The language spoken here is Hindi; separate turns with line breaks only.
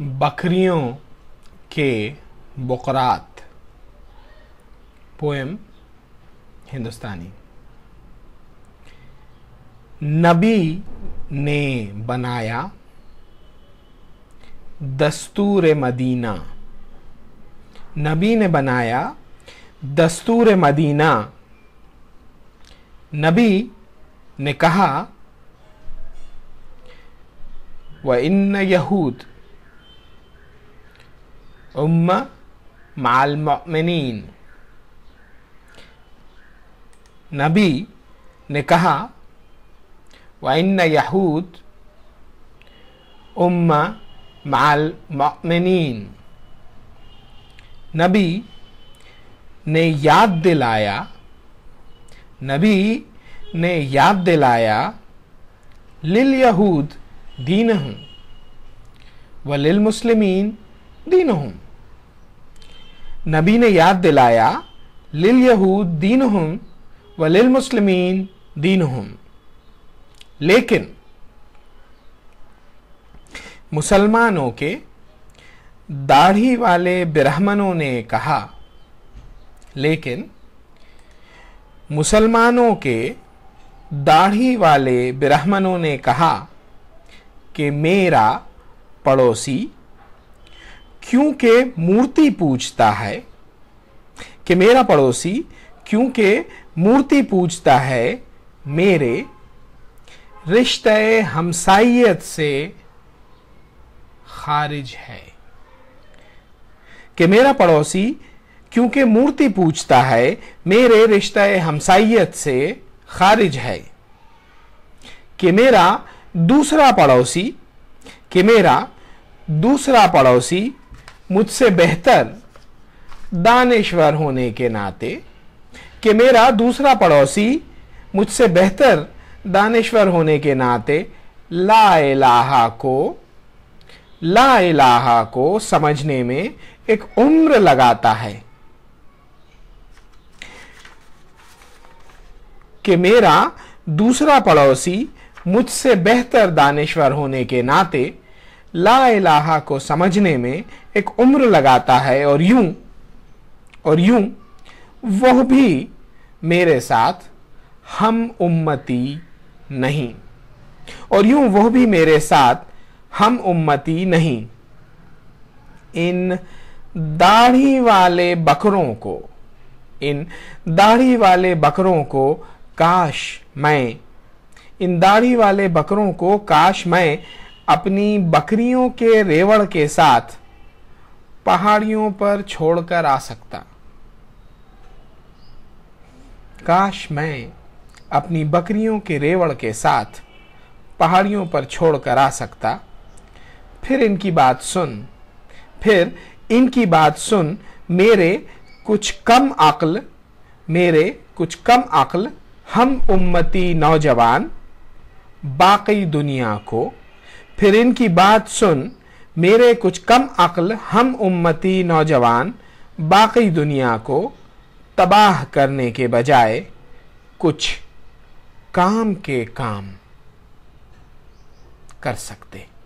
बकरियों के बकरात पोएम हिंदुस्तानी नबी ने बनाया दस्तूर मदीना नबी ने बनाया दस्तूर मदीना नबी ने कहा व इन यहूद उम्म मोमिनीन नबी ने कहा वाइन यहूद उम्म मोमिनीन नबी ने याद दिलाया नबी ने याद दिलाया लिल यहूद दीन हूँ व लिल मुस्लिमीन दीन हूँ नबी ने याद दिलाया लिल यहूद दीन हम व लिल मुसलमीन दीन हम लेकिन मुसलमानों के दाढ़ी वाले ब्राह्मणों ने कहा लेकिन मुसलमानों के दाढ़ी वाले ब्राह्मणों ने कहा कि मेरा पड़ोसी क्योंकि मूर्ति पूजता है कि मेरा पड़ोसी क्योंकि मूर्ति पूजता है मेरे रिश्ते हमसाइयत से खारिज है कि मेरा पड़ोसी क्योंकि मूर्ति पूजता है मेरे रिश्ते हमसाइयत से खारिज है कि मेरा दूसरा पड़ोसी कि मेरा दूसरा पड़ोसी मुझसे बेहतर दानेश्वर होने के नाते कि मेरा दूसरा पड़ोसी मुझसे बेहतर दानेश्वर होने के नाते ला इलाहा को ला इलाहा को समझने में एक उम्र लगाता है कि मेरा दूसरा पड़ोसी मुझसे बेहतर दानेश्वर होने के नाते ला इलाहा को समझने में एक उम्र लगाता है और यूं और यूं वह भी मेरे साथ हम उम्मती नहीं और यूं वह भी मेरे साथ हम उम्मती नहीं इन दाढ़ी वाले बकरों को इन दाढ़ी वाले बकरों को काश मैं इन दाढ़ी वाले बकरों को काश मैं अपनी बकरियों के रेवड़ के साथ पहाड़ियों पर छोड़कर आ सकता काश मैं अपनी बकरियों के रेवड़ के साथ पहाड़ियों पर छोड़कर आ सकता फिर इनकी बात सुन फिर इनकी बात सुन मेरे कुछ कम अकल मेरे कुछ कम अकल हम उम्मती नौजवान बाकी दुनिया को फिर इनकी बात सुन मेरे कुछ कम अक्ल हम उम्मती नौजवान बाकी दुनिया को तबाह करने के बजाय कुछ काम के काम कर सकते